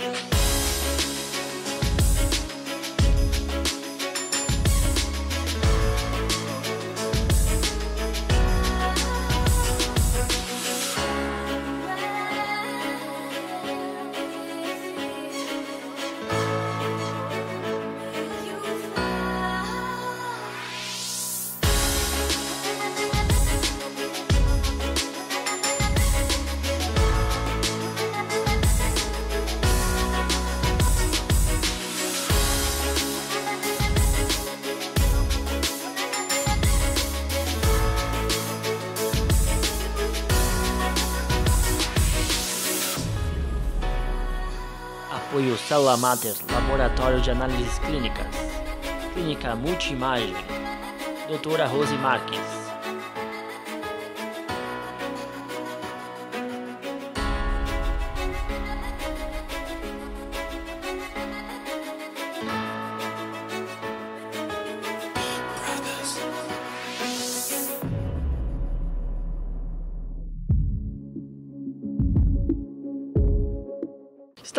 Bye. Célula Mater, Laboratório de Análises Clínicas, Clínica Multimagem, Doutora Rose Marques.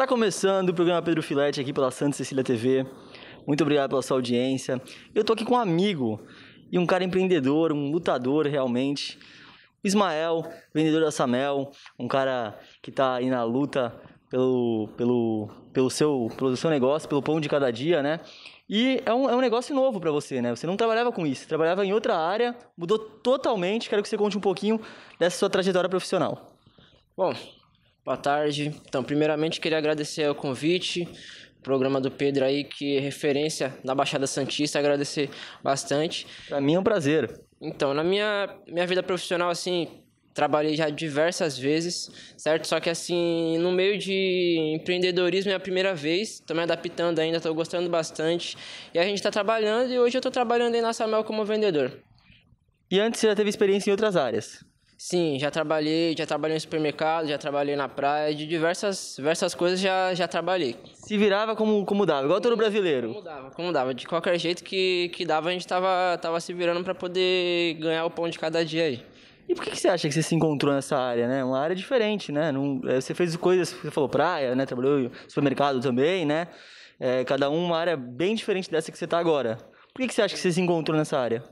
Está começando o programa Pedro Filete aqui pela Santa Cecília TV. Muito obrigado pela sua audiência. Eu tô aqui com um amigo e um cara empreendedor, um lutador realmente. Ismael, vendedor da Samel, um cara que está aí na luta pelo, pelo, pelo, seu, pelo seu negócio, pelo pão de cada dia, né? E é um, é um negócio novo para você, né? Você não trabalhava com isso, trabalhava em outra área, mudou totalmente. Quero que você conte um pouquinho dessa sua trajetória profissional. Bom, Boa tarde. Então, primeiramente queria agradecer o convite, o programa do Pedro aí que é referência na Baixada Santista, agradecer bastante. Para mim é um prazer. Então, na minha minha vida profissional assim, trabalhei já diversas vezes, certo? Só que assim, no meio de empreendedorismo é a primeira vez, estou me adaptando ainda, estou gostando bastante. E a gente está trabalhando e hoje eu estou trabalhando em Nossa Mel como vendedor. E antes você já teve experiência em outras áreas? Sim, já trabalhei, já trabalhei em supermercado, já trabalhei na praia, de diversas, diversas coisas já, já trabalhei. Se virava como, como dava, igual todo brasileiro. Como dava, como dava. De qualquer jeito que, que dava, a gente tava, tava se virando para poder ganhar o pão de cada dia aí. E por que, que você acha que você se encontrou nessa área, né? Uma área diferente, né? Não, eh, você fez coisas, você falou praia, né? Trabalhou em supermercado também, né? É, cada um uma área bem diferente dessa que você está agora. Por que, que você acha que você se encontrou nessa área?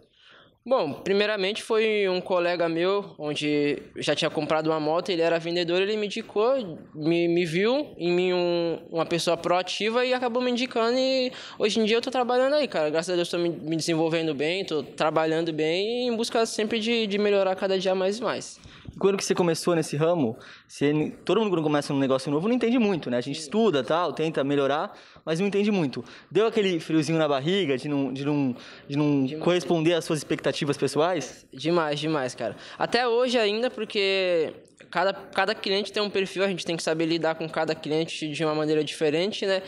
Bom, primeiramente foi um colega meu, onde já tinha comprado uma moto, ele era vendedor, ele me indicou, me, me viu em mim um, uma pessoa proativa e acabou me indicando e hoje em dia eu tô trabalhando aí, cara. Graças a Deus tô me, me desenvolvendo bem, tô trabalhando bem e em busca sempre de, de melhorar cada dia mais e mais quando que você começou nesse ramo, você, todo mundo quando começa um negócio novo não entende muito, né? A gente estuda tal, tenta melhorar, mas não entende muito. Deu aquele friozinho na barriga de não, de não, de não corresponder às suas expectativas pessoais? Demais, demais, cara. Até hoje ainda, porque cada, cada cliente tem um perfil, a gente tem que saber lidar com cada cliente de uma maneira diferente, né?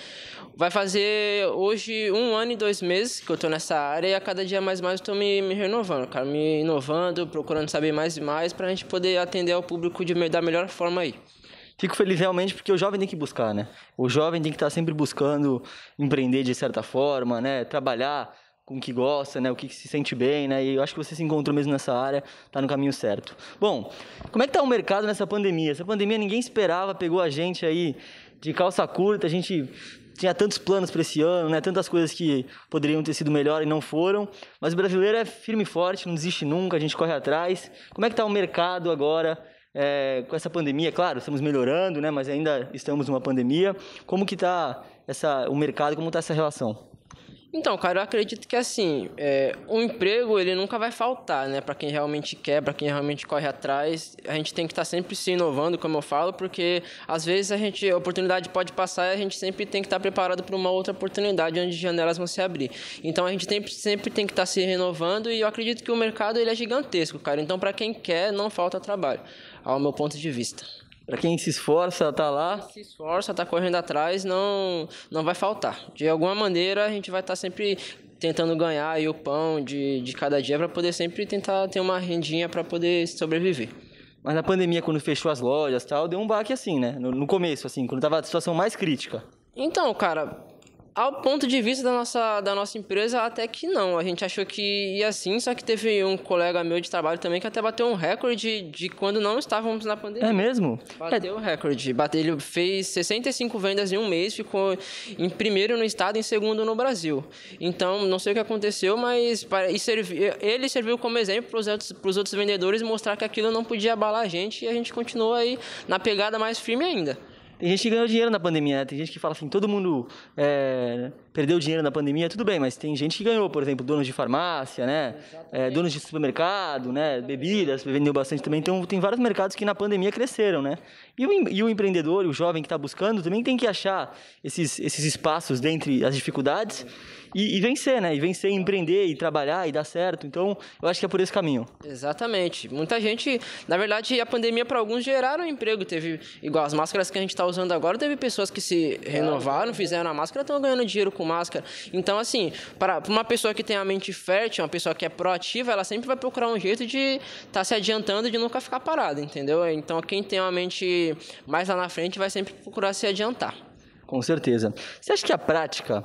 vai fazer hoje um ano e dois meses que eu tô nessa área e a cada dia mais mais eu tô me, me renovando, cara, me inovando, procurando saber mais e mais pra gente poder atender ao público de, da melhor forma aí. Fico feliz realmente porque o jovem tem que buscar, né? O jovem tem que estar tá sempre buscando empreender de certa forma, né? Trabalhar com o que gosta, né? O que se sente bem, né? E eu acho que você se encontrou mesmo nessa área, tá no caminho certo. Bom, como é que tá o mercado nessa pandemia? Essa pandemia ninguém esperava, pegou a gente aí de calça curta, a gente tinha tantos planos para esse ano, né? Tantas coisas que poderiam ter sido melhor e não foram. Mas o brasileiro é firme e forte, não desiste nunca, a gente corre atrás. Como é que tá o mercado agora? É, com essa pandemia, claro, estamos melhorando, né? Mas ainda estamos numa pandemia. Como que tá essa, o mercado? Como está essa relação? Então, cara, eu acredito que assim, é, o emprego ele nunca vai faltar, né? Para quem realmente quer, para quem realmente corre atrás, a gente tem que estar tá sempre se inovando, como eu falo, porque às vezes a gente a oportunidade pode passar e a gente sempre tem que estar tá preparado para uma outra oportunidade onde janelas vão se abrir. Então a gente tem, sempre tem que estar tá se renovando e eu acredito que o mercado ele é gigantesco, cara. Então para quem quer, não falta trabalho, ao meu ponto de vista. Para quem se esforça, tá lá. Se esforça, tá correndo atrás, não não vai faltar. De alguma maneira a gente vai estar tá sempre tentando ganhar aí o pão de, de cada dia para poder sempre tentar ter uma rendinha para poder sobreviver. Mas na pandemia, quando fechou as lojas tal, deu um baque assim, né? No, no começo, assim, quando tava a situação mais crítica. Então, cara, ao ponto de vista da nossa, da nossa empresa, até que não. A gente achou que ia sim, só que teve um colega meu de trabalho também que até bateu um recorde de quando não estávamos na pandemia. É mesmo? Bateu o é. recorde. Bateu, ele fez 65 vendas em um mês, ficou em primeiro no estado e em segundo no Brasil. Então, não sei o que aconteceu, mas para, e servi, ele serviu como exemplo para os outros, outros vendedores mostrar que aquilo não podia abalar a gente e a gente continuou aí na pegada mais firme ainda. Tem gente que ganhou dinheiro na pandemia, né? Tem gente que fala assim, todo mundo é, perdeu dinheiro na pandemia, tudo bem, mas tem gente que ganhou, por exemplo, donos de farmácia, né? É, donos de supermercado, né? Bebidas, vendeu bastante também. Então, tem vários mercados que na pandemia cresceram, né? E o, e o empreendedor, o jovem que está buscando, também tem que achar esses, esses espaços dentre as dificuldades e, e, vencer, né? E vencer, empreender e trabalhar e dar certo. Então, eu acho que é por esse caminho. Exatamente. Muita gente, na verdade, a pandemia para alguns geraram emprego. Teve, igual as máscaras que a gente está usando agora, teve pessoas que se renovaram, fizeram a máscara, estão ganhando dinheiro com máscara. Então, assim, para uma pessoa que tem a mente fértil, uma pessoa que é proativa, ela sempre vai procurar um jeito de estar tá se adiantando, de nunca ficar parada, entendeu? Então, quem tem uma mente mais lá na frente vai sempre procurar se adiantar. Com certeza. Você acha que a prática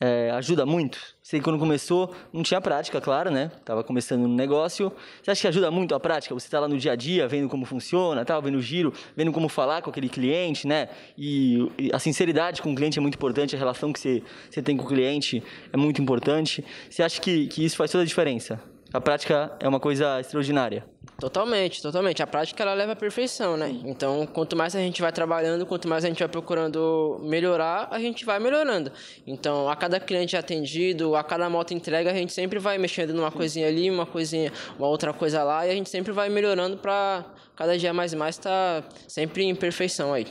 é, ajuda muito? Você quando começou, não tinha prática, claro, né? Tava começando no um negócio. Você acha que ajuda muito a prática? Você tá lá no dia a dia, vendo como funciona, tal, vendo o giro, vendo como falar com aquele cliente, né? E, e a sinceridade com o cliente é muito importante, a relação que você, você tem com o cliente é muito importante. Você acha que, que isso faz toda a diferença? A prática é uma coisa extraordinária. Totalmente, totalmente. A prática ela leva à perfeição, né? Então, quanto mais a gente vai trabalhando, quanto mais a gente vai procurando melhorar, a gente vai melhorando. Então, a cada cliente atendido, a cada moto entrega, a gente sempre vai mexendo numa coisinha ali, uma coisinha, uma outra coisa lá, e a gente sempre vai melhorando para cada dia mais e mais estar tá sempre em perfeição aí.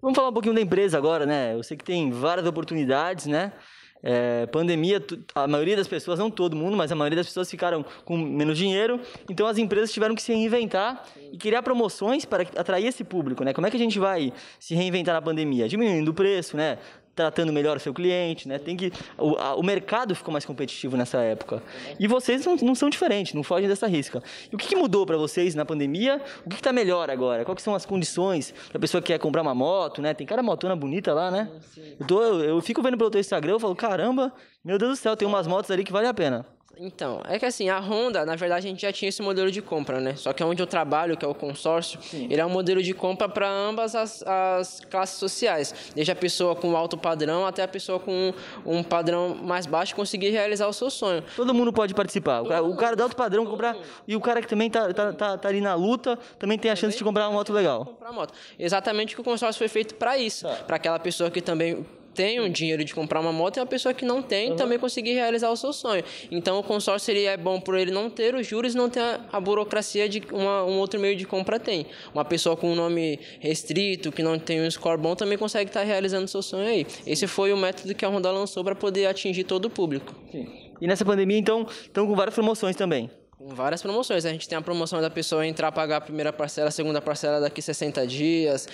Vamos falar um pouquinho da empresa agora, né? Eu sei que tem várias oportunidades, né? É, pandemia, a maioria das pessoas, não todo mundo, mas a maioria das pessoas ficaram com menos dinheiro, então as empresas tiveram que se reinventar Sim. e criar promoções para atrair esse público, né? Como é que a gente vai se reinventar na pandemia? Diminuindo o preço, né? tratando melhor o seu cliente, né? Tem que o, a, o mercado ficou mais competitivo nessa época. E vocês não, não são diferentes, não fogem dessa risca. E o que, que mudou para vocês na pandemia? O que está melhor agora? Quais são as condições para a pessoa que quer comprar uma moto, né? Tem cara motona bonita lá, né? Eu, tô, eu, eu fico vendo pelo teu Instagram, eu falo, caramba, meu Deus do céu, tem umas motos ali que vale a pena. Então, é que assim, a Honda, na verdade, a gente já tinha esse modelo de compra, né? Só que é onde eu trabalho, que é o consórcio, Sim. ele é um modelo de compra para ambas as, as, classes sociais. Desde a pessoa com alto padrão até a pessoa com um, padrão mais baixo conseguir realizar o seu sonho. Todo mundo pode participar. O cara, o cara do alto padrão comprar e o cara que também tá, tá, tá, tá ali na luta também tem a chance de comprar uma moto legal. Comprar moto. Exatamente o que o consórcio foi feito para isso. Tá. Para aquela pessoa que também tem o dinheiro de comprar uma moto e uma pessoa que não tem uhum. também conseguir realizar o seu sonho. Então, o consórcio ele é bom por ele não ter os juros e não ter a, a burocracia de uma, um outro meio de compra tem. Uma pessoa com um nome restrito, que não tem um score bom, também consegue estar tá realizando o seu sonho aí. Esse foi o método que a Honda lançou para poder atingir todo o público. Sim. E nessa pandemia, então, estão com várias promoções também com várias promoções. A gente tem a promoção da pessoa entrar, pagar a primeira parcela, a segunda parcela daqui 60 dias,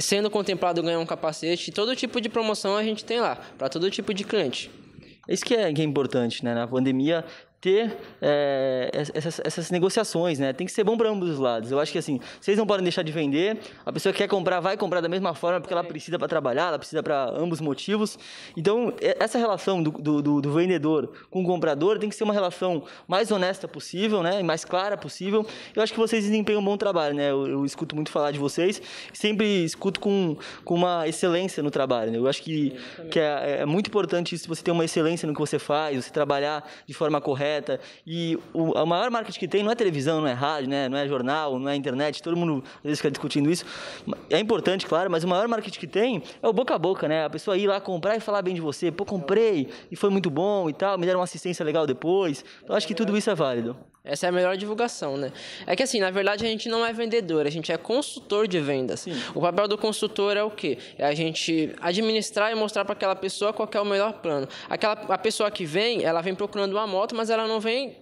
sendo contemplado ganhar um capacete, todo tipo de promoção a gente tem lá, para todo tipo de cliente. Isso que é, que é importante, né? Na pandemia, ter é, essas, essas, negociações, né? Tem que ser bom para ambos os lados. Eu acho que assim, vocês não podem deixar de vender. A pessoa que quer comprar vai comprar da mesma forma porque ela precisa para trabalhar, ela precisa para ambos motivos. Então essa relação do, do, do, vendedor com o comprador tem que ser uma relação mais honesta possível, né? E mais clara possível. Eu acho que vocês desempenham um bom trabalho, né? Eu, eu escuto muito falar de vocês, sempre escuto com, com uma excelência no trabalho. Né? Eu acho que, que é, é muito importante isso. Você ter uma excelência no que você faz, você trabalhar de forma correta correta. E o, a maior marketing que tem não é televisão, não é rádio, né? não é jornal, não é internet, todo mundo às vezes fica discutindo isso. É importante, claro, mas o maior marketing que tem é o boca a boca, né? A pessoa ir lá comprar e falar bem de você. Pô, comprei e foi muito bom e tal, me deram uma assistência legal depois. Então acho que tudo isso é válido. Essa é a melhor divulgação, né? É que assim, na verdade a gente não é vendedor, a gente é consultor de vendas. Sim. O papel do consultor é o quê? É a gente administrar e mostrar para aquela pessoa qual é o melhor plano. Aquela a pessoa que vem, ela vem procurando uma moto, mas ela não vem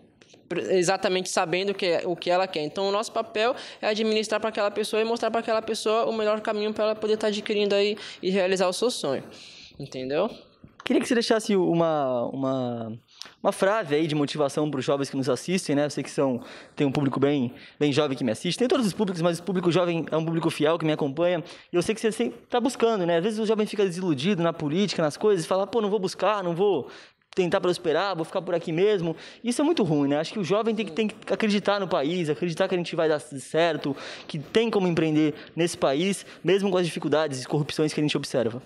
exatamente sabendo o que, é, o que ela quer. Então, o nosso papel é administrar para aquela pessoa e mostrar para aquela pessoa o melhor caminho para ela poder estar tá adquirindo aí e realizar o seu sonho. Entendeu? Queria que você deixasse uma, uma uma frase aí de motivação para os jovens que nos assistem, né? Eu sei que são, tem um público bem, bem jovem que me assiste. Tem todos os públicos, mas o público jovem é um público fiel que me acompanha. E eu sei que você está buscando, né? Às vezes o jovem fica desiludido na política, nas coisas, e fala, pô, não vou buscar, não vou tentar prosperar, vou ficar por aqui mesmo. Isso é muito ruim, né? Acho que o jovem tem que, tem que acreditar no país, acreditar que a gente vai dar certo, que tem como empreender nesse país, mesmo com as dificuldades e corrupções que a gente observa.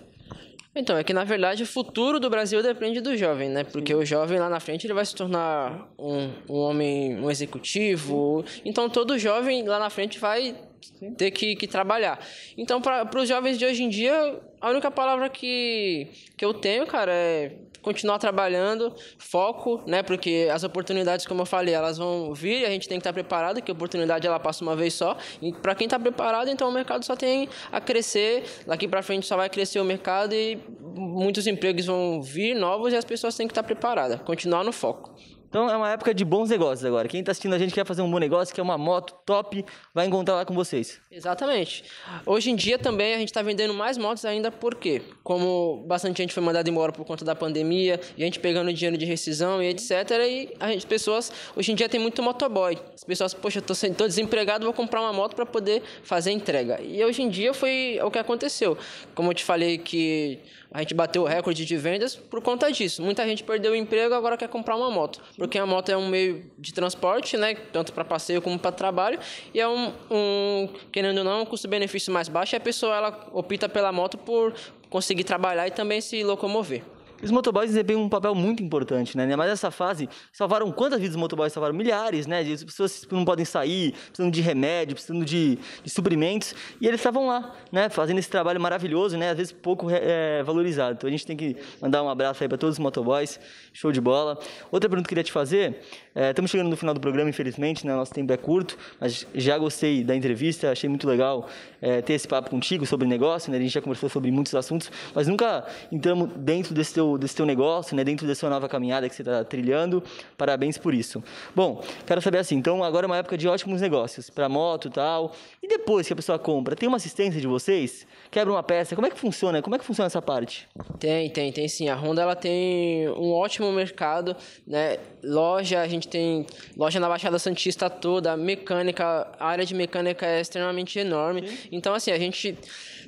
Então, é que na verdade o futuro do Brasil depende do jovem, né? Porque Sim. o jovem lá na frente ele vai se tornar um, um homem, um executivo. Sim. Então, todo jovem lá na frente vai Sim. ter que, que trabalhar. Então, para os jovens de hoje em dia, a única palavra que, que eu tenho, cara, é continuar trabalhando, foco, né? Porque as oportunidades, como eu falei, elas vão vir e a gente tem que estar preparado, que a oportunidade ela passa uma vez só. E para quem está preparado, então o mercado só tem a crescer. Daqui para frente só vai crescer o mercado e muitos empregos vão vir novos e as pessoas têm que estar preparadas, continuar no foco. Então é uma época de bons negócios agora. Quem está assistindo a gente quer fazer um bom negócio, quer uma moto top, vai encontrar lá com vocês. Exatamente. Hoje em dia também a gente está vendendo mais motos ainda porque, como bastante gente foi mandada embora por conta da pandemia, e a gente pegando dinheiro de rescisão e etc. E as pessoas, hoje em dia tem muito motoboy. As pessoas, poxa, estou tô, tô desempregado, vou comprar uma moto para poder fazer entrega. E hoje em dia foi o que aconteceu. Como eu te falei que a gente bateu o recorde de vendas por conta disso. Muita gente perdeu o emprego agora quer comprar uma moto porque a moto é um meio de transporte, né? Tanto para passeio como para trabalho. E é um, um querendo ou não, um custo-benefício mais baixo. E a pessoa ela opta pela moto por conseguir trabalhar e também se locomover os motoboys desempenham um papel muito importante, né? Mas nessa fase, salvaram quantas vidas os motoboys salvaram? Milhares, né? De pessoas que não podem sair, precisando de remédio, precisando de, de suprimentos. E eles estavam lá, né? Fazendo esse trabalho maravilhoso, né? Às vezes pouco é, valorizado. Então a gente tem que mandar um abraço aí para todos os motoboys. Show de bola. Outra pergunta que eu queria te fazer. É, estamos chegando no final do programa, infelizmente, né? Nosso tempo é curto, mas já gostei da entrevista, achei muito legal é, ter esse papo contigo sobre negócio, né? A gente já conversou sobre muitos assuntos, mas nunca entramos dentro desse teu desse teu negócio, né, dentro dessa nova caminhada que você está trilhando. Parabéns por isso. Bom, quero saber assim, então agora é uma época de ótimos negócios para moto e tal. E depois que a pessoa compra, tem uma assistência de vocês? Quebra uma peça? Como é que funciona? Como é que funciona essa parte? Tem, tem, tem sim. A Honda ela tem um ótimo mercado, né? loja, a gente tem loja na Baixada Santista toda, mecânica, a área de mecânica é extremamente enorme. Sim. Então, assim, a gente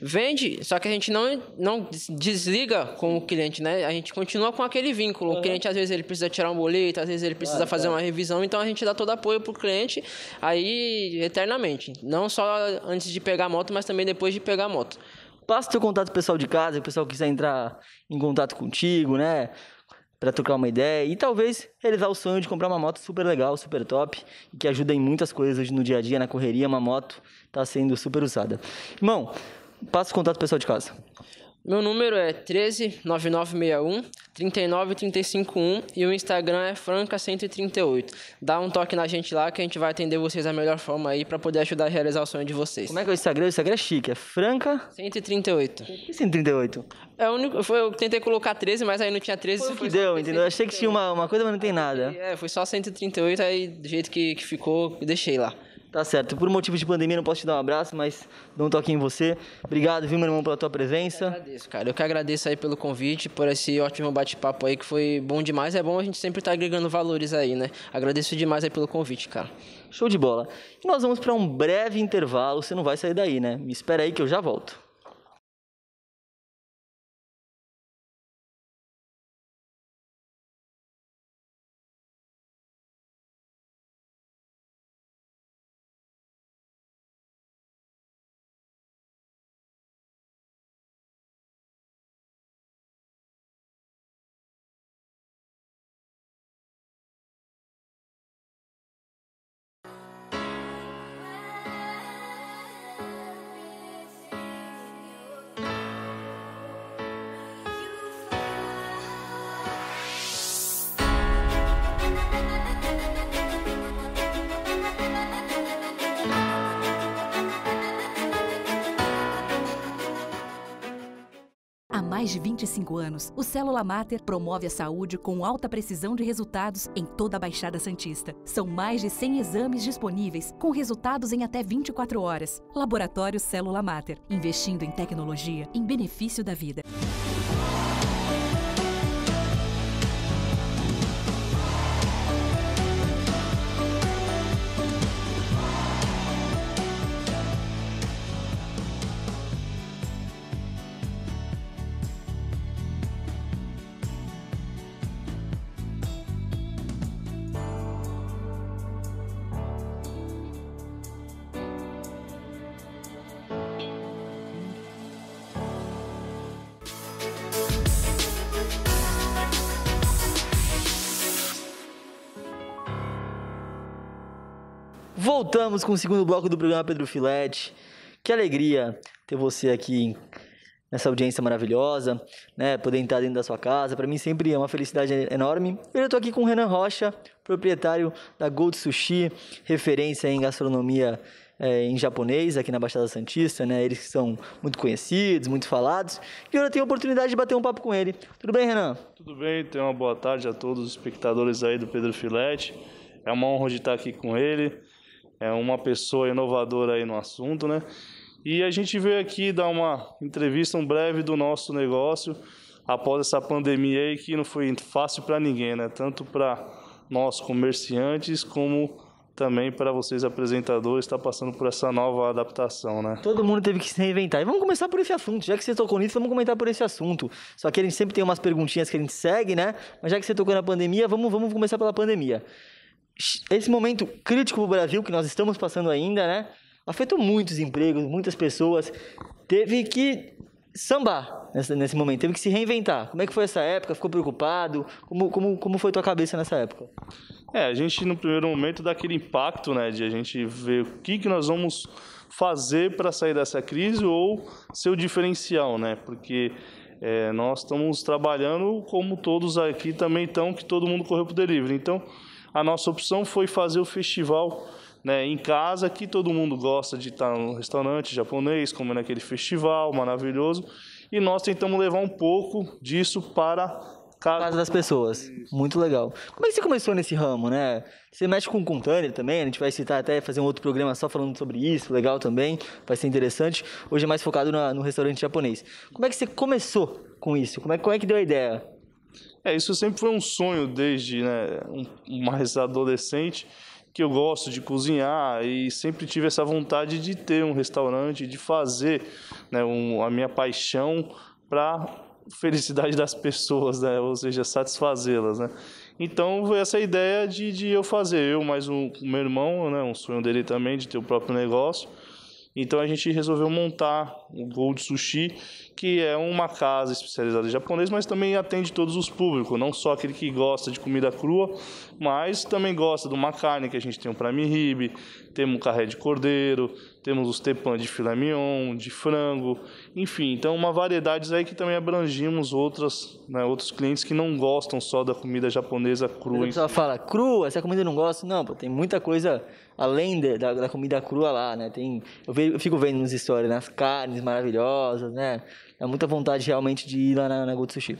vende, só que a gente não, não desliga com o cliente, né? A gente continua com aquele vínculo. Uhum. O cliente, às vezes, ele precisa tirar um boleto, às vezes, ele precisa claro, fazer claro. uma revisão. Então, a gente dá todo apoio pro cliente aí eternamente. Não só antes de pegar a moto, mas também depois de pegar a moto. Passa o teu contato pessoal de casa, o pessoal quiser entrar em contato contigo, né? para trocar uma ideia e talvez realizar o sonho de comprar uma moto super legal, super top que ajuda em muitas coisas hoje no dia a dia, na correria, uma moto está sendo super usada. Irmão, passa o contato pessoal de casa. Meu número é 139961 39351 e o Instagram é franca138. Dá um toque na gente lá que a gente vai atender vocês da melhor forma aí para poder ajudar a realizar o sonho de vocês. Como é que é o Instagram? O Instagram é chique, é franca 138. Por que 138? É o único, foi, eu tentei colocar 13, mas aí não tinha 13. Foi o que deu, entendeu? Eu achei que tinha uma, uma coisa, mas não tem é, nada. É, foi só 138, aí do jeito que, que ficou, deixei lá. Tá certo. Por motivo de pandemia, não posso te dar um abraço, mas dou um toque em você. Obrigado, viu, meu irmão, pela tua presença. Eu agradeço, cara. Eu que agradeço aí pelo convite, por esse ótimo bate-papo aí, que foi bom demais. É bom a gente sempre estar tá agregando valores aí, né? Agradeço demais aí pelo convite, cara. Show de bola. E nós vamos para um breve intervalo. Você não vai sair daí, né? Me espera aí que eu já volto. mais de 25 anos, o Célula Mater promove a saúde com alta precisão de resultados em toda a Baixada Santista. São mais de 100 exames disponíveis, com resultados em até 24 horas. Laboratório Célula Mater, investindo em tecnologia em benefício da vida. voltamos com o segundo bloco do programa Pedro Filete. Que alegria ter você aqui nessa audiência maravilhosa, né? Poder entrar dentro da sua casa. Para mim sempre é uma felicidade enorme. Eu estou aqui com o Renan Rocha, proprietário da Gold Sushi, referência em gastronomia é, em japonês aqui na Baixada Santista, né? Eles são muito conhecidos, muito falados. E eu tenho a oportunidade de bater um papo com ele. Tudo bem, Renan? Tudo bem, tenha uma boa tarde a todos os espectadores aí do Pedro Filete. É uma honra de estar aqui com ele é uma pessoa inovadora aí no assunto, né? E a gente veio aqui dar uma entrevista, um breve do nosso negócio após essa pandemia aí que não foi fácil para ninguém, né? Tanto para nós comerciantes como também para vocês apresentadores está passando por essa nova adaptação, né? Todo mundo teve que se reinventar. E vamos começar por esse assunto. Já que você tocou nisso, vamos comentar por esse assunto. Só que a gente sempre tem umas perguntinhas que a gente segue, né? Mas já que você tocou na pandemia, vamos, vamos começar pela pandemia esse momento crítico para o Brasil que nós estamos passando ainda, né? Afetou muitos empregos, muitas pessoas. Teve que sambar nesse, nesse momento, teve que se reinventar. Como é que foi essa época? Ficou preocupado? Como, como, como foi tua cabeça nessa época? É, a gente no primeiro momento dá aquele impacto, né? De a gente ver o que, que nós vamos fazer para sair dessa crise ou seu diferencial, né? Porque é, nós estamos trabalhando como todos aqui também estão, que todo mundo correu para o delivery. Então, a nossa opção foi fazer o festival né, em casa, que todo mundo gosta de estar no restaurante japonês, comendo aquele festival maravilhoso. E nós tentamos levar um pouco disso para casa, casa das pessoas. Isso. Muito legal. Como é que você começou nesse ramo, né? Você mexe com o container também, a gente vai citar até fazer um outro programa só falando sobre isso, legal também, vai ser interessante. Hoje é mais focado na, no restaurante japonês. Como é que você começou com isso? Como é, como é que deu a ideia? É, isso sempre foi um sonho desde né, um, mais adolescente que eu gosto de cozinhar e sempre tive essa vontade de ter um restaurante, de fazer né, um, a minha paixão para felicidade das pessoas, né, ou seja, satisfazê-las, né. Então foi essa ideia de, de eu fazer, eu mais o, o meu irmão, né, um sonho dele também de ter o próprio negócio. Então a gente resolveu montar o Gold Sushi, que é uma casa especializada em japonês, mas também atende todos os públicos, não só aquele que gosta de comida crua, mas também gosta de uma carne que a gente tem o prime rib, temos o carré de cordeiro, temos os tepãs de filé mignon, de frango, enfim, então uma variedade aí que também abrangimos outras, né, outros clientes que não gostam só da comida japonesa crua. A pessoa fala, crua, essa comida eu não gosto. Não, pô, tem muita coisa além de, da, da, comida crua lá, né? Tem, eu, vejo, eu fico vendo nos histórias, né? as carnes maravilhosas, né? É muita vontade realmente de ir lá na, na Gold Sushi.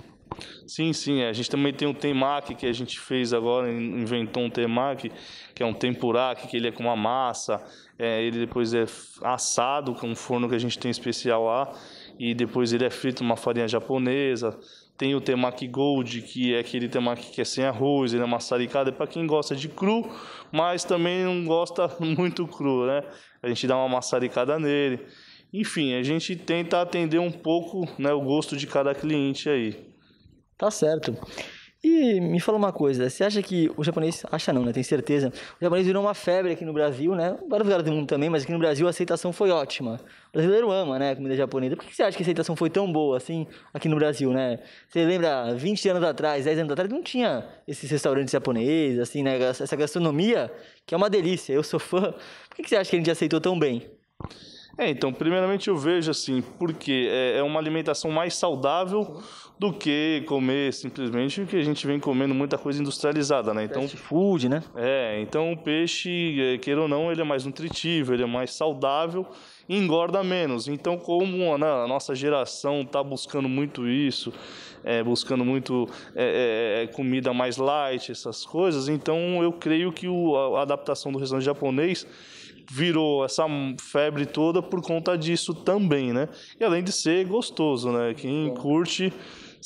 Sim, sim. É. A gente também tem um temaki que a gente fez agora, inventou um temaki, que é um tempuraki, que ele é com uma massa, é, ele depois é assado com um forno que a gente tem especial lá, e depois ele é frito numa farinha japonesa, tem o temaki gold, que é aquele temaki que é sem arroz, ele é maçaricado, é para quem gosta de cru, mas também não gosta muito cru, né? A gente dá uma maçaricada nele. Enfim, a gente tenta atender um pouco né, o gosto de cada cliente aí. Tá certo. E me fala uma coisa, você acha que o japonês, acha não, né? Tem certeza. O japonês virou uma febre aqui no Brasil, né? vários lugares do mundo também, mas aqui no Brasil a aceitação foi ótima. O brasileiro ama, né, a comida japonesa. Por que você acha que a aceitação foi tão boa assim aqui no Brasil, né? Você lembra 20 anos atrás, 10 anos atrás, não tinha esses restaurantes japoneses, assim, né? Essa gastronomia que é uma delícia. Eu sou fã. Por que você acha que a gente aceitou tão bem? É, então, primeiramente eu vejo assim, porque é, é uma alimentação mais saudável do que comer simplesmente o que a gente vem comendo muita coisa industrializada, né? Então, Fast food, né? É, então o peixe, é, queira ou não, ele é mais nutritivo, ele é mais saudável e engorda menos. Então, como a nossa geração está buscando muito isso, é, buscando muito é, é, é, comida mais light, essas coisas, então eu creio que o, a adaptação do restaurante japonês virou essa febre toda por conta disso também, né? E além de ser gostoso, né? Quem curte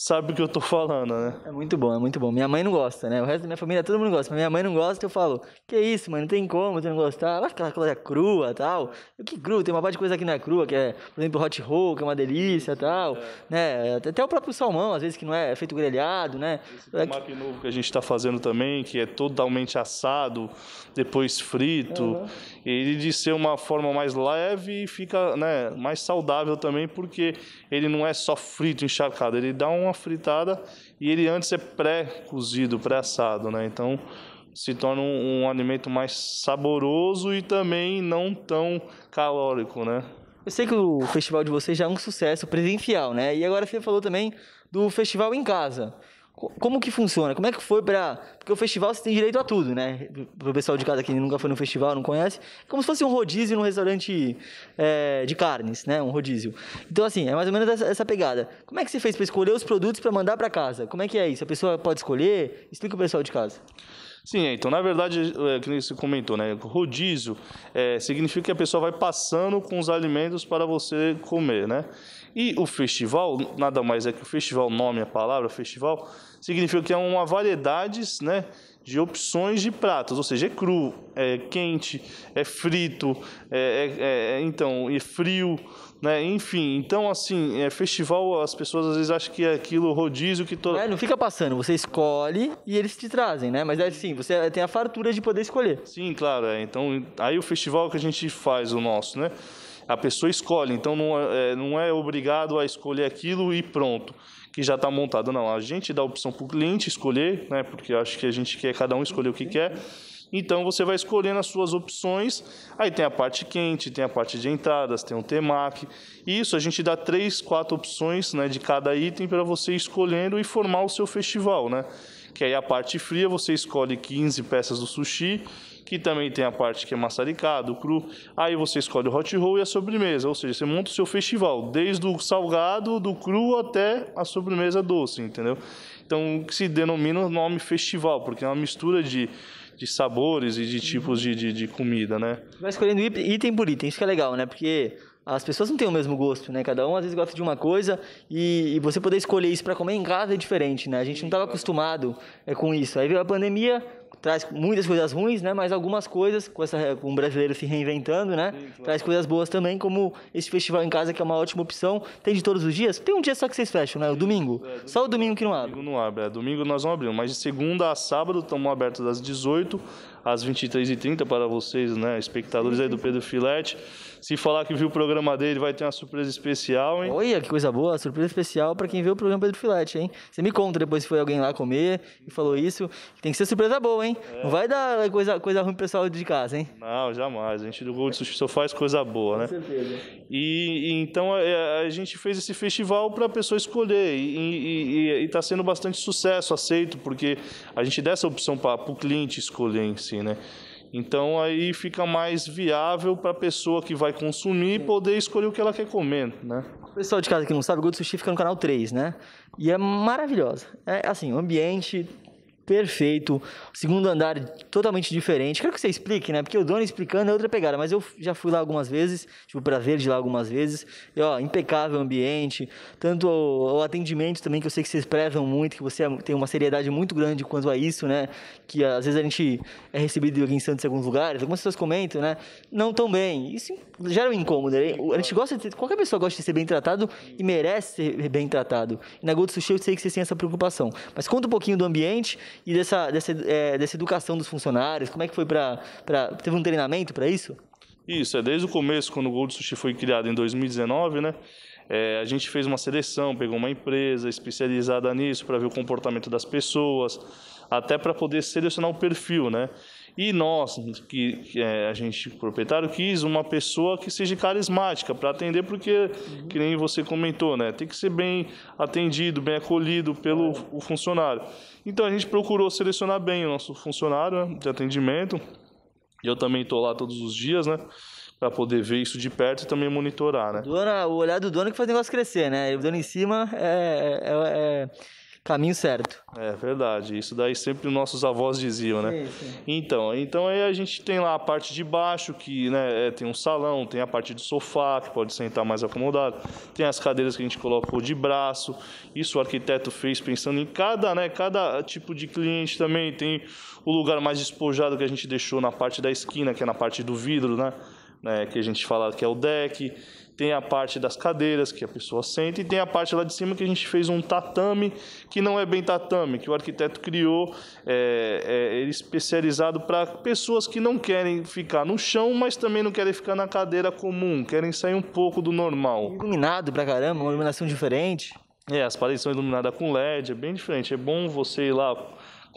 sabe o que eu tô falando, né? É muito bom, é muito bom. Minha mãe não gosta, né? O resto da minha família, todo mundo gosta. Mas minha mãe não gosta, eu falo, que isso, mano, não tem como você não gostar. Ela fica aquela coisa é crua tal. Eu, que cru, tem uma parte de coisa que não é crua, que é, por exemplo, hot roll, que é uma delícia tal. É. Né? Até o próprio salmão, às vezes, que não é, é feito grelhado, né? Esse é que... novo que a gente tá fazendo também, que é totalmente assado, depois frito. Uhum. Ele de ser uma forma mais leve e fica né, mais saudável também, porque ele não é só frito, encharcado, ele dá um uma fritada e ele antes é pré-cozido, pré-assado, né? Então se torna um, um, alimento mais saboroso e também não tão calórico, né? Eu sei que o festival de vocês já é um sucesso presencial, né? E agora você falou também do festival em casa. Como que funciona? Como é que foi pra. Porque o festival você tem direito a tudo, né? Pro pessoal de casa que nunca foi no festival, não conhece. É como se fosse um rodízio num restaurante é, de carnes, né? Um rodízio. Então, assim, é mais ou menos essa, essa pegada. Como é que você fez para escolher os produtos para mandar para casa? Como é que é isso? A pessoa pode escolher? Explica o pessoal de casa. Sim, é, então na verdade, é, que você comentou, né? Rodízio é, significa que a pessoa vai passando com os alimentos para você comer, né? E o festival, nada mais é que o festival, nome, é a palavra festival, significa que é uma variedade né, de opções de pratos, ou seja, é cru, é quente, é frito, é, é, é, é então, é frio, né? Enfim, então assim, é, festival, as pessoas às vezes acham que é aquilo rodízio que todo. É, não fica passando, você escolhe e eles te trazem, né? Mas é assim, você tem a fartura de poder escolher. Sim, claro, é. Então, aí o festival que a gente faz o nosso, né? A pessoa escolhe, então não é, é, não é obrigado a escolher aquilo e pronto, que já está montado. Não, a gente dá a opção para o cliente escolher, né, porque acho que a gente quer cada um escolher o que quer. Então você vai escolhendo as suas opções. Aí tem a parte quente, tem a parte de entradas, tem o temac. Isso a gente dá três, quatro opções né, de cada item para você escolhendo e formar o seu festival, né? Que aí a parte fria você escolhe 15 peças do sushi que também tem a parte que é maçaricado, cru. Aí você escolhe o hot roll e a sobremesa, ou seja, você monta o seu festival, desde o salgado, do cru até a sobremesa doce, entendeu? Então, que se denomina o nome festival, porque é uma mistura de, de sabores e de tipos de, de, de comida, né? Vai escolhendo item por item, isso que é legal, né? Porque as pessoas não têm o mesmo gosto, né? Cada um às vezes gosta de uma coisa e, e você poder escolher isso para comer em casa é diferente, né? A gente não estava acostumado é, com isso. Aí veio a pandemia, traz muitas coisas ruins, né? Mas algumas coisas, com, essa, com o brasileiro se reinventando, né? Sim, claro. Traz coisas boas também, como esse festival em casa, que é uma ótima opção. Tem de todos os dias? Tem um dia só que vocês fecham, né? O domingo. É, domingo só o domingo que não abre. Domingo não abre, é. Domingo nós não abrimos, mas de segunda a sábado estamos abertos das 18 às 23h30 para vocês, né? Espectadores aí do Pedro Filete. Se falar que viu o programa dele, vai ter uma surpresa especial, hein? Olha, que coisa boa, surpresa especial para quem viu o programa Pedro Filete, hein? Você me conta depois se foi alguém lá comer e falou isso. Tem que ser surpresa boa, hein? É. Não vai dar coisa, coisa ruim pro pessoal de casa, hein? Não, jamais. A gente do Gold Sushi só faz coisa boa, Com né? Com certeza. E, e então a, é, a, gente fez esse festival para a pessoa escolher e está sendo bastante sucesso, aceito, porque a gente dá essa opção para o cliente escolher em si, né? Então aí fica mais viável para a pessoa que vai consumir poder escolher o que ela quer comer, né? O pessoal de casa que não sabe, o Good Sushi fica no canal 3, né? E é maravilhosa. É assim, o ambiente perfeito. Segundo andar totalmente diferente. Quero que você explique, né? Porque o dono explicando é outra pegada, mas eu já fui lá algumas vezes, tive o prazer de lá algumas vezes. E, ó, impecável ambiente, tanto o, o atendimento também, que eu sei que vocês prezam muito, que você é, tem uma seriedade muito grande quanto a isso, né? Que às vezes a gente é recebido de alguém santo em alguns lugares, algumas pessoas comentam, né? Não tão bem. Isso gera um incômodo. Né? A gente gosta de, qualquer pessoa gosta de ser bem tratado e merece ser bem tratado. E na Gold Sushi eu sei que vocês têm essa preocupação. Mas conta um pouquinho do ambiente e dessa, dessa, é, dessa educação dos funcionários? Como é que foi para. Teve um treinamento para isso? Isso, é desde o começo, quando o Gold Sushi foi criado em 2019, né? É, a gente fez uma seleção, pegou uma empresa especializada nisso para ver o comportamento das pessoas, até para poder selecionar o perfil, né? E nós, que, é, a gente, proprietário, quis uma pessoa que seja carismática para atender, porque, uhum. que nem você comentou, né? Tem que ser bem atendido, bem acolhido pelo é. o funcionário. Então a gente procurou selecionar bem o nosso funcionário né, de atendimento. Eu também estou lá todos os dias, né? para poder ver isso de perto e também monitorar, né? dona o olhar do dono é que faz o negócio crescer, né? E o dono em cima é, é, é, é caminho certo. É verdade. Isso daí sempre nossos avós diziam, né? Sim, sim. Então, então aí a gente tem lá a parte de baixo, que né, é, tem um salão, tem a parte do sofá, que pode sentar mais acomodado, tem as cadeiras que a gente colocou de braço. Isso o arquiteto fez pensando em cada, né, cada tipo de cliente também. Tem o lugar mais despojado que a gente deixou na parte da esquina, que é na parte do vidro, né? Né, que a gente fala que é o deck tem a parte das cadeiras que a pessoa senta e tem a parte lá de cima que a gente fez um tatame que não é bem tatame, que o arquiteto criou, é, é, é especializado para pessoas que não querem ficar no chão, mas também não querem ficar na cadeira comum, querem sair um pouco do normal. Iluminado pra caramba, uma iluminação diferente. É, as paredes são iluminadas com LED, é bem diferente. É bom você ir lá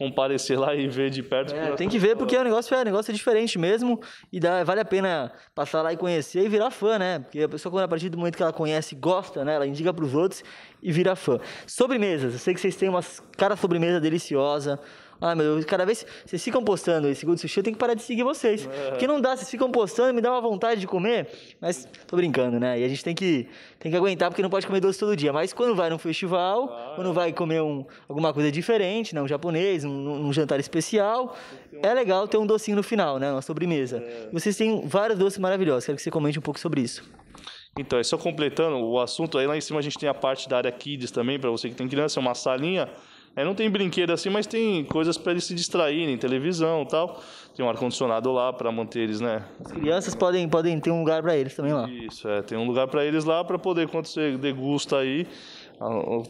comparecer lá e ver de perto. É, tem que ver porque o negócio é, o negócio é diferente mesmo e dá, vale a pena passar lá e conhecer e virar fã, né? Porque a pessoa, quando, a partir do momento que ela conhece, gosta, né? Ela indica para os outros e vira fã. Sobremesas, eu sei que vocês têm uma cara sobremesa deliciosa. Ah, meu Deus, cada vez vocês ficam postando esse Good Sushi, eu tenho que parar de seguir vocês. É. Porque não dá, vocês ficam postando, me dá uma vontade de comer. Mas tô brincando, né? E a gente tem que, tem que aguentar, porque não pode comer doce todo dia. Mas quando vai num festival, ah, quando vai comer um, alguma coisa diferente, né? Um japonês, um, um jantar especial, é um... é legal ter um docinho no final, né? Uma sobremesa. É. Vocês têm vários doces maravilhosos, quero que você comente um pouco sobre isso. Então, é só completando o assunto, aí lá em cima a gente tem a parte da área Kids também, para você que tem criança, é uma salinha é, não tem brinquedo assim, mas tem coisas para eles se distraírem, televisão tal. Tem um ar-condicionado lá para manter eles, né? As crianças podem, podem ter um lugar para eles também lá. Isso, é. Tem um lugar para eles lá para poder, quando você degusta aí,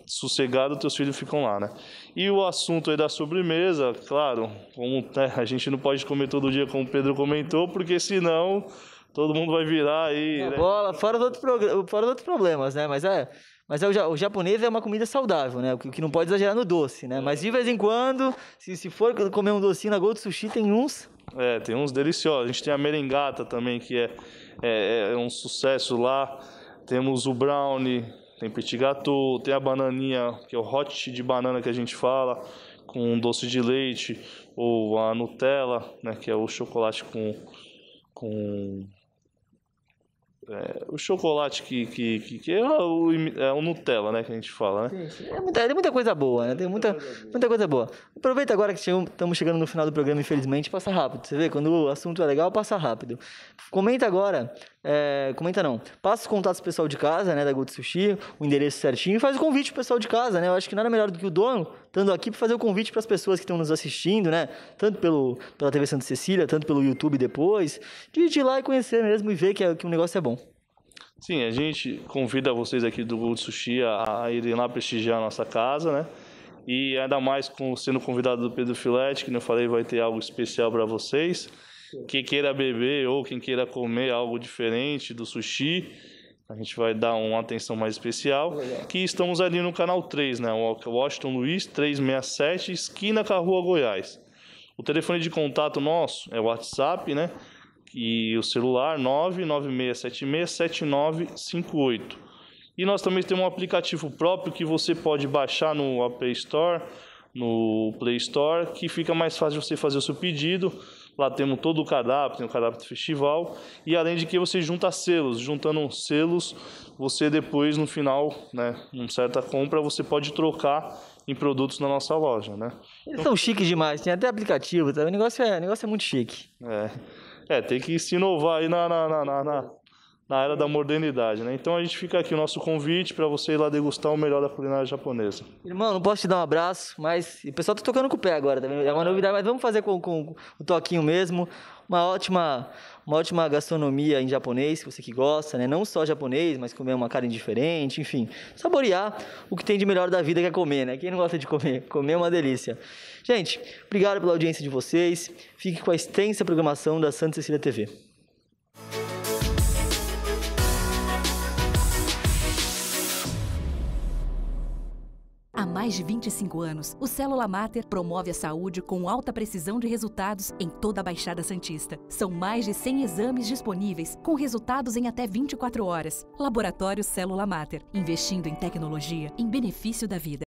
sossegado, teus filhos ficam lá, né? E o assunto aí da sobremesa, claro, como, né, a gente não pode comer todo dia, como o Pedro comentou, porque senão todo mundo vai virar aí. Né? Bola, fora, do outro fora outros problemas, né? Mas é, mas é o, japonês é uma comida saudável, né? O que, não pode exagerar no doce, né? É. Mas de vez em quando, se, se for comer um docinho na Gold Sushi, tem uns. É, tem uns deliciosos. A gente tem a merengata também, que é, é, é um sucesso lá. Temos o brownie, tem petit gâteau, tem a bananinha, que é o hot de banana que a gente fala, com doce de leite, ou a Nutella, né? Que é o chocolate com... com é, o chocolate que, que, que, que é, o, é, o, Nutella, né? Que a gente fala, né? Sim, sim. É muita, tem muita coisa boa, né? Tem muita, muita coisa boa. Aproveita agora que estamos chegando no final do programa, infelizmente, passa rápido. Você vê, quando o assunto é legal, passa rápido. Comenta agora é, comenta não. Passa os contatos pro pessoal de casa, né, da Gold Sushi, o endereço certinho e faz o convite pro pessoal de casa, né? Eu acho que nada melhor do que o dono estando aqui para fazer o convite para as pessoas que estão nos assistindo, né? Tanto pelo, pela TV Santa Cecília, tanto pelo YouTube depois, de, ir lá e conhecer mesmo e ver que, é, que o negócio é bom. Sim, a gente convida vocês aqui do Gold Sushi a, a irem lá prestigiar a nossa casa, né? E ainda mais com, sendo convidado do Pedro Filete, que não falei, vai ter algo especial para vocês quem queira beber ou quem queira comer algo diferente do sushi, a gente vai dar uma atenção mais especial. Legal. Que estamos ali no canal 3, né? Washington Luiz 367, esquina com a Rua Goiás. O telefone de contato nosso é o WhatsApp, né? E o celular 996767958. E nós também temos um aplicativo próprio que você pode baixar no App Store, no Play Store, que fica mais fácil você fazer o seu pedido Lá temos todo o cardápio, tem o cardápio do festival. E além de que você junta selos. Juntando selos, você depois, no final, né, em certa compra, você pode trocar em produtos na nossa loja, né? Eles então, são chiques demais, tem até aplicativo, tá? o, negócio é, o negócio é muito chique. É, é tem que se inovar aí na, na, na, na na era da modernidade, né? Então a gente fica aqui o nosso convite para você ir lá degustar o melhor da culinária japonesa. Irmão, não posso te dar um abraço, mas o pessoal tá tocando com o pé agora, também. Tá é uma novidade, mas vamos fazer com, com o toquinho mesmo. Uma ótima, uma ótima gastronomia em japonês, você que gosta, né? Não só japonês, mas comer uma carne diferente, enfim, saborear o que tem de melhor da vida que é comer, né? Quem não gosta de comer, comer é uma delícia. Gente, obrigado pela audiência de vocês. Fique com a extensa programação da Santa Cecília TV. Há mais de 25 anos, o Célula Mater promove a saúde com alta precisão de resultados em toda a Baixada Santista. São mais de 100 exames disponíveis, com resultados em até 24 horas. Laboratório Célula Mater, investindo em tecnologia em benefício da vida.